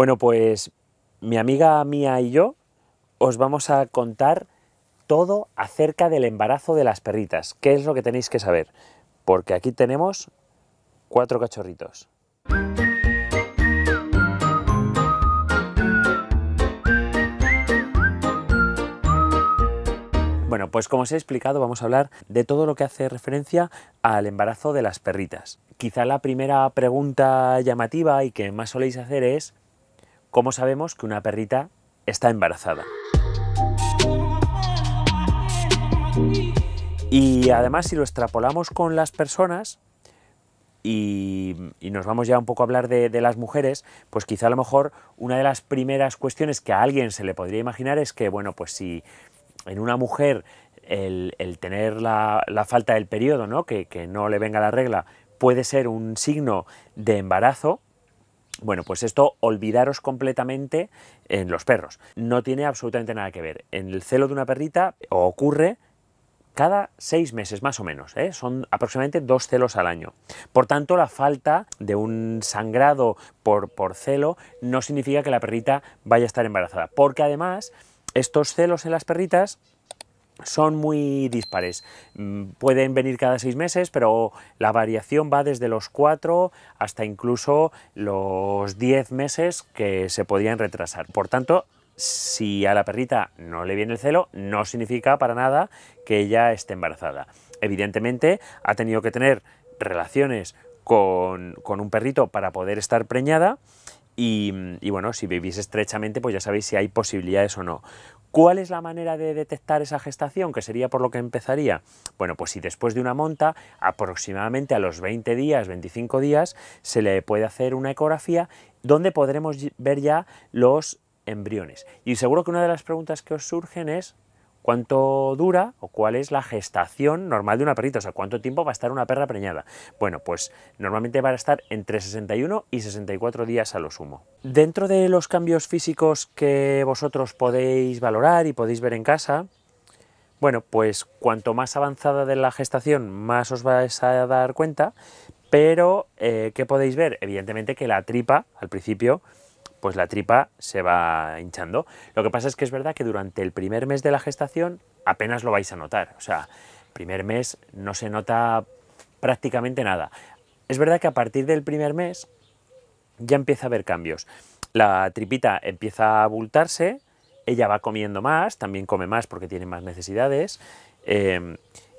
Bueno, pues mi amiga mía y yo os vamos a contar todo acerca del embarazo de las perritas. ¿Qué es lo que tenéis que saber? Porque aquí tenemos cuatro cachorritos. Bueno, pues como os he explicado, vamos a hablar de todo lo que hace referencia al embarazo de las perritas. Quizá la primera pregunta llamativa y que más soléis hacer es ¿Cómo sabemos que una perrita está embarazada? Y además si lo extrapolamos con las personas y, nos vamos ya un poco a hablar de, las mujeres, pues quizá a lo mejor una de las primeras cuestiones que a alguien se le podría imaginar es que, bueno, pues si en una mujer el, tener la, falta del periodo, ¿no? que no le venga la regla, puede ser un signo de embarazo, bueno, pues esto olvidaros completamente en los perros. No tiene absolutamente nada que ver. En el celo de una perrita ocurre cada seis meses más o menos, ¿eh? son aproximadamente dos celos al año. Por tanto, la falta de un sangrado por celo no significa que la perrita vaya a estar embarazada, porque además estos celos en las perritas son muy dispares. Mm, pueden venir cada seis meses, pero la variación va desde los cuatro hasta incluso los diez meses que se podían retrasar. Por tanto, si a la perrita no le viene el celo, no significa para nada que ella esté embarazada. Evidentemente, ha tenido que tener relaciones con, con un perrito para poder estar preñada y, bueno, si vivís estrechamente, pues ya sabéis si hay posibilidades o no. ¿Cuál es la manera de detectar esa gestación? Que sería por lo que empezaría. Bueno, pues si después de una monta, aproximadamente a los 20 días, 25 días, se le puede hacer una ecografía donde podremos ver ya los embriones. Y seguro que una de las preguntas que os surgen es, ¿Cuánto dura o cuál es la gestación normal de una perrita? O sea, ¿cuánto tiempo va a estar una perra preñada? Bueno, pues normalmente va a estar entre 61 y 64 días a lo sumo. Dentro de los cambios físicos que vosotros podéis valorar y podéis ver en casa, bueno, pues cuanto más avanzada de la gestación, más os vais a dar cuenta, pero eh, ¿qué podéis ver? Evidentemente que la tripa, al principio, pues la tripa se va hinchando. Lo que pasa es que es verdad que durante el primer mes de la gestación apenas lo vais a notar. O sea, primer mes no se nota prácticamente nada. Es verdad que a partir del primer mes ya empieza a haber cambios. La tripita empieza a abultarse, ella va comiendo más, también come más porque tiene más necesidades, em,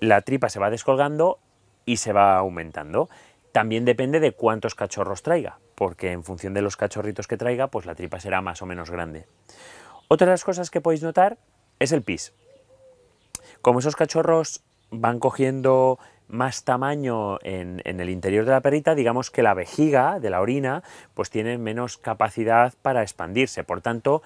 la tripa se va descolgando y se va aumentando. También depende de cuántos cachorros traiga, porque en función de los cachorritos que traiga, pues la tripa será más o menos grande. Otra de las cosas que podéis notar es el pis. Como esos cachorros van cogiendo más tamaño en, el interior de la perrita, digamos que la vejiga de la orina pues tiene menos capacidad para expandirse, por tanto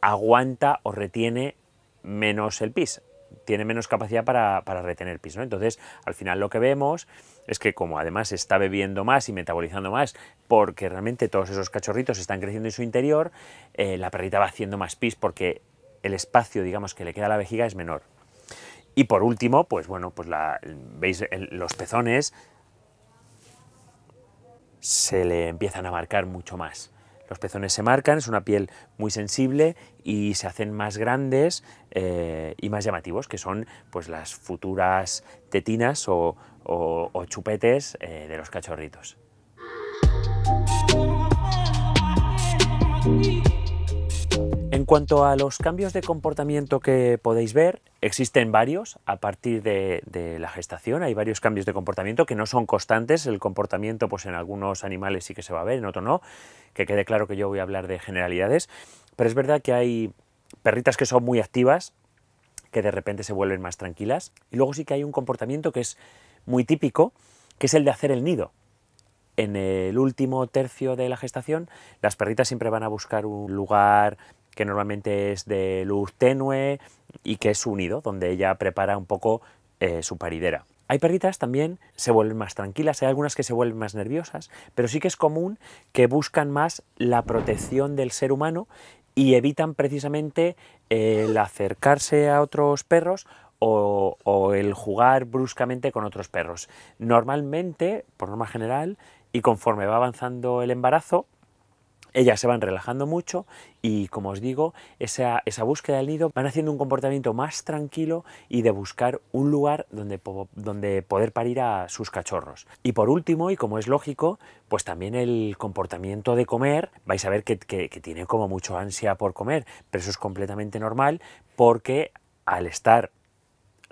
aguanta o retiene menos el pis tiene menos capacidad para, retener pis. Entonces, al final lo que vemos es que como además está bebiendo más y metabolizando más, porque realmente todos esos cachorritos están creciendo en su interior, eh, la perrita va haciendo más pis porque el espacio, digamos, que le queda a la vejiga es menor. Y por último, pues bueno, pues la, veis los pezones se le empiezan a marcar mucho más. Los pezones se marcan, es una piel muy sensible y se hacen más grandes eh, y más llamativos, que son pues, las futuras tetinas o, chupetes eh, de los cachorritos. En cuanto a los cambios de comportamiento que podéis ver, Existen varios a partir de, la gestación, hay varios cambios de comportamiento que no son constantes, el comportamiento pues en algunos animales sí que se va a ver, en otro no, que quede claro que yo voy a hablar de generalidades, pero es verdad que hay perritas que son muy activas, que de repente se vuelven más tranquilas, y luego sí que hay un comportamiento que es muy típico, que es el de hacer el nido. En el último tercio de la gestación, las perritas siempre van a buscar un lugar que normalmente es de luz tenue y que es su nido, donde ella prepara un poco eh, su paridera. Hay perritas también se vuelven más tranquilas, hay algunas que se vuelven más nerviosas, pero sí que es común que buscan más la protección del ser humano y evitan precisamente el acercarse a otros perros o, el jugar bruscamente con otros perros. Normalmente, por norma general, y conforme va avanzando el embarazo, ellas se van relajando mucho y, como os digo, esa, esa búsqueda del nido van haciendo un comportamiento más tranquilo y de buscar un lugar donde, donde poder parir a sus cachorros. Y por último, y como es lógico, pues también el comportamiento de comer, vais a ver que, que tiene como mucho ansia por comer, pero eso es completamente normal porque al estar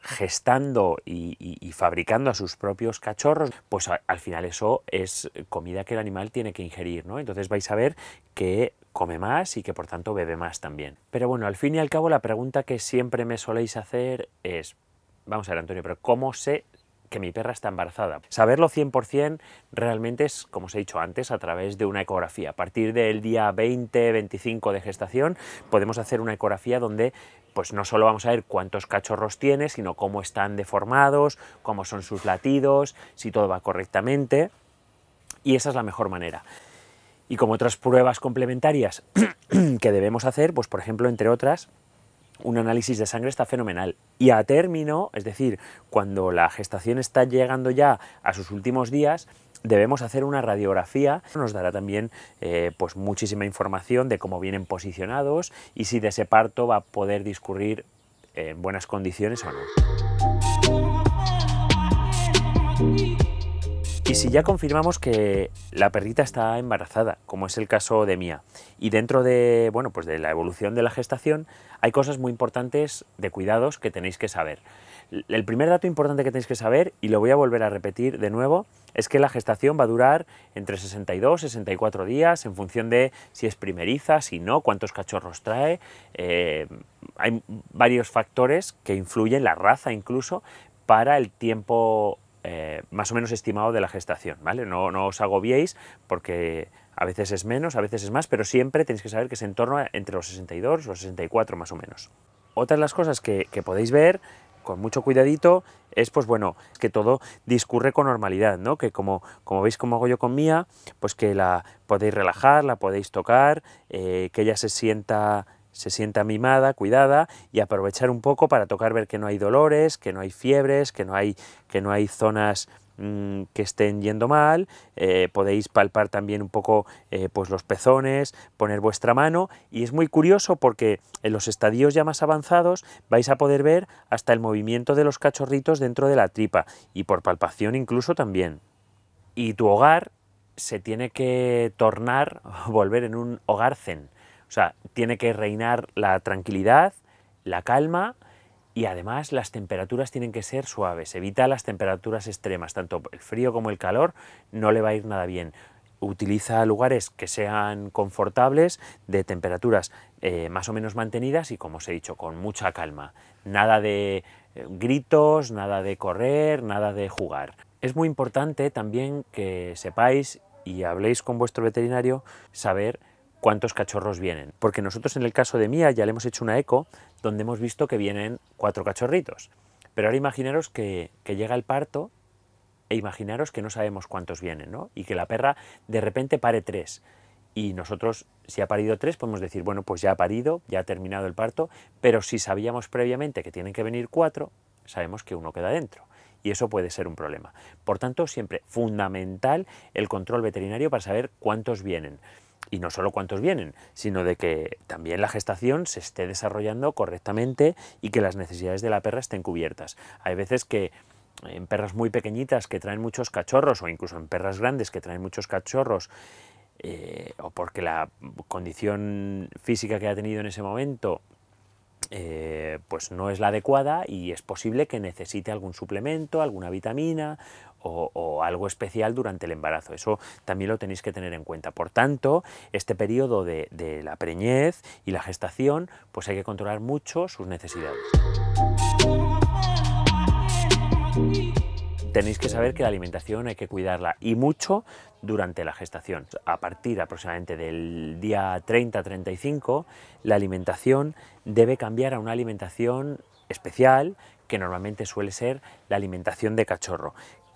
gestando y, fabricando a sus propios cachorros, pues al final eso es comida que el animal tiene que ingerir, ¿no? Entonces vais a ver que come más y que por tanto bebe más también. Pero bueno, al fin y al cabo la pregunta que siempre me soléis hacer es, vamos a ver Antonio, pero ¿cómo se que mi perra está embarazada. Saberlo 100% realmente es, como os he dicho antes, a través de una ecografía. A partir del día 20, 25 de gestación, podemos hacer una ecografía donde pues no solo vamos a ver cuántos cachorros tiene, sino cómo están deformados, cómo son sus latidos, si todo va correctamente. Y esa es la mejor manera. Y como otras pruebas complementarias que debemos hacer, pues por ejemplo, entre otras, un análisis de sangre está fenomenal. Y a término, es decir, cuando la gestación está llegando ya a sus últimos días, debemos hacer una radiografía. Nos dará también eh, pues muchísima información de cómo vienen posicionados y si de ese parto va a poder discurrir en buenas condiciones o no. Y si ya confirmamos que la perrita está embarazada, como es el caso de Mía, y dentro de, bueno, pues de la evolución de la gestación, hay cosas muy importantes de cuidados que tenéis que saber. El primer dato importante que tenéis que saber, y lo voy a volver a repetir de nuevo, es que la gestación va a durar entre 62 y 64 días en función de si es primeriza, si no, cuántos cachorros trae. Eh, hay varios factores que influyen, la raza incluso, para el tiempo eh, más o menos estimado de la gestación, ¿vale? No, os agobiéis porque a veces es menos, a veces es más, pero siempre tenéis que saber que es en torno entre los 62 y los 64 más o menos. Otras las cosas que, podéis ver con mucho cuidadito es pues bueno que todo discurre con normalidad no que como como veis como hago yo con Mía pues que la podéis relajar la podéis tocar eh, que ella se sienta se sienta mimada, cuidada y aprovechar un poco para tocar ver que no hay dolores, que no hay fiebres, que no hay, que no hay zonas mm, que estén yendo mal, eh, podéis palpar también un poco eh, pues los pezones, poner vuestra mano y es muy curioso porque en los estadios ya más avanzados vais a poder ver hasta el movimiento de los cachorritos dentro de la tripa y por palpación incluso también. Y tu hogar se tiene que tornar, volver en un hogar zen o sea, tiene que reinar la tranquilidad, la calma y además las temperaturas tienen que ser suaves. Evita las temperaturas extremas, tanto el frío como el calor no le va a ir nada bien. Utiliza lugares que sean confortables, de temperaturas eh, más o menos mantenidas y, como os he dicho, con mucha calma. Nada de eh, gritos, nada de correr, nada de jugar. Es muy importante también que sepáis y habléis con vuestro veterinario saber cuántos cachorros vienen. Porque nosotros en el caso de Mía ya le hemos hecho una eco donde hemos visto que vienen cuatro cachorritos. Pero ahora imaginaros que, llega el parto e imaginaros que no sabemos cuántos vienen, ¿no? Y que la perra de repente pare tres. Y nosotros, si ha parido tres, podemos decir, bueno, pues ya ha parido, ya ha terminado el parto, pero si sabíamos previamente que tienen que venir cuatro, sabemos que uno queda dentro. Y eso puede ser un problema. Por tanto, siempre fundamental el control veterinario para saber cuántos vienen y no solo cuántos vienen, sino de que también la gestación se esté desarrollando correctamente y que las necesidades de la perra estén cubiertas. Hay veces que en perras muy pequeñitas que traen muchos cachorros o incluso en perras grandes que traen muchos cachorros eh, o porque la condición física que ha tenido en ese momento eh, pues no es la adecuada y es posible que necesite algún suplemento, alguna vitamina o, algo especial durante el embarazo. Eso también lo tenéis que tener en cuenta. Por tanto, este periodo de la preñez y la gestación, pues hay que controlar mucho sus necesidades tenéis que saber que la alimentación hay que cuidarla y mucho durante la gestación. A partir aproximadamente del día 30-35, la alimentación debe cambiar a una alimentación especial que normalmente suele ser la alimentación de cachorro,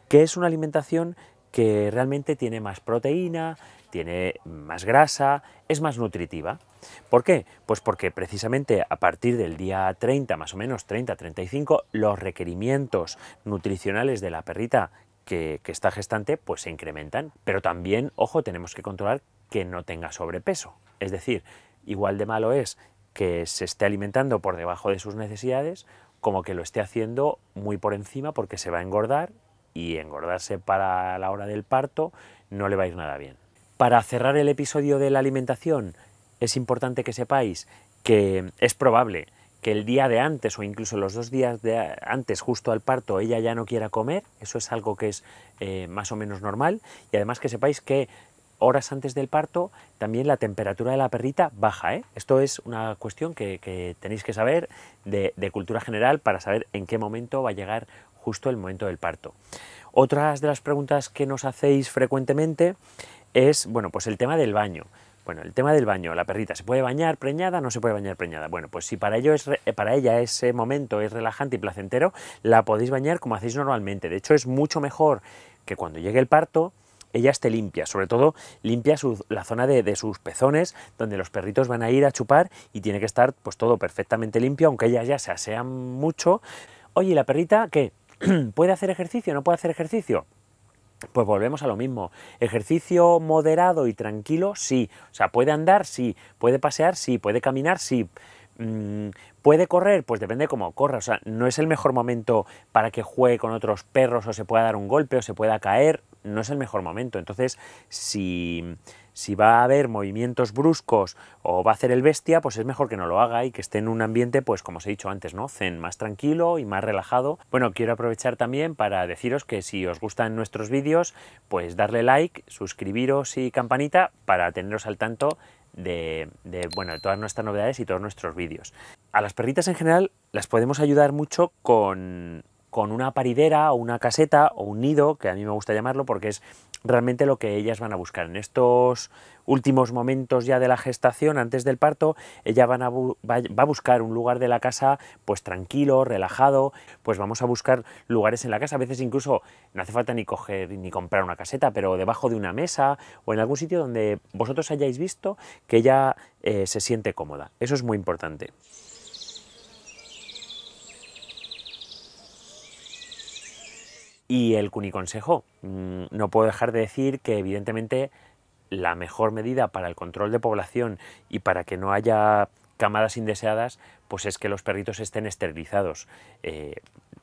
que es una alimentación que realmente tiene más proteína, tiene más grasa, es más nutritiva. ¿Por qué? Pues porque precisamente a partir del día 30, más o menos 30-35, los requerimientos nutricionales de la perrita que, que, está gestante pues se incrementan. Pero también, ojo, tenemos que controlar que no tenga sobrepeso. Es decir, igual de malo es que se esté alimentando por debajo de sus necesidades como que lo esté haciendo muy por encima porque se va a engordar y engordarse para la hora del parto no le va a ir nada bien. Para cerrar el episodio de la alimentación, es importante que sepáis que es probable que el día de antes o incluso los dos días de antes, justo al parto, ella ya no quiera comer. Eso es algo que es eh, más o menos normal. Y además que sepáis que horas antes del parto también la temperatura de la perrita baja. ¿eh? Esto es una cuestión que, tenéis que saber de cultura general para saber en qué momento va a llegar justo el momento del parto. Otras de las preguntas que nos hacéis frecuentemente es, bueno, pues el tema del baño. Bueno, el tema del baño, la perrita, ¿se puede bañar preñada? ¿No se puede bañar preñada? Bueno, pues si para, ello es eh, para ella ese momento es relajante y placentero, la podéis bañar como hacéis normalmente. De hecho, es mucho mejor que cuando llegue el parto, ella esté limpia, sobre todo limpia su, la zona de, de, sus pezones, donde los perritos van a ir a chupar y tiene que estar pues todo perfectamente limpio, aunque ellas ya se asean mucho. Oye, ¿y la perrita qué? ¿Puede hacer ejercicio? ¿No puede hacer ejercicio? Pues volvemos a lo mismo. Ejercicio moderado y tranquilo, sí. O sea, puede andar, sí. Puede pasear, sí. Puede caminar, sí. Mm, ¿Puede correr? Pues depende cómo corra. O sea, no es el mejor momento para que juegue con otros perros o se pueda dar un golpe o se pueda caer no es el mejor momento. Entonces, si, si va a haber movimientos bruscos o va a hacer el bestia, pues es mejor que no lo haga y que esté en un ambiente, pues como os he dicho antes, ¿no? Zen más tranquilo y más relajado. Bueno, quiero aprovechar también para deciros que si os gustan nuestros vídeos, pues darle like, suscribiros y campanita para teneros al tanto de, bueno, de todas nuestras novedades y todos nuestros vídeos. A las perritas en general las podemos ayudar mucho con con una paridera o una caseta o un nido, que a mí me gusta llamarlo porque es realmente lo que ellas van a buscar. En estos últimos momentos ya de la gestación, antes del parto, ella van a va, a buscar un lugar de la casa pues tranquilo, relajado, pues vamos a buscar lugares en la casa, a veces incluso no hace falta ni coger ni comprar una caseta, pero debajo de una mesa o en algún sitio donde vosotros hayáis visto que ella eh, se siente cómoda. Eso es muy importante. Y el cuniconsejo, mm, no puedo dejar de decir que evidentemente la mejor medida para el control de población y para que no haya camadas indeseadas, pues es que los perritos estén esterilizados. Eh,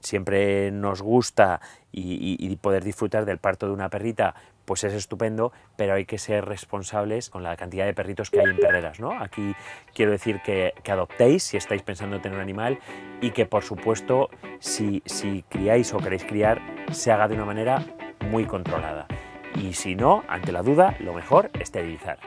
siempre nos gusta y, poder disfrutar del parto de una perrita, pues es estupendo, pero hay que ser responsables con la cantidad de perritos que hay en perreras, ¿no? Aquí quiero decir que, adoptéis si estáis pensando en tener un animal y que, por supuesto, si, si criáis o queréis criar, se haga de una manera muy controlada. Y si no, ante la duda, lo mejor, esterilizar.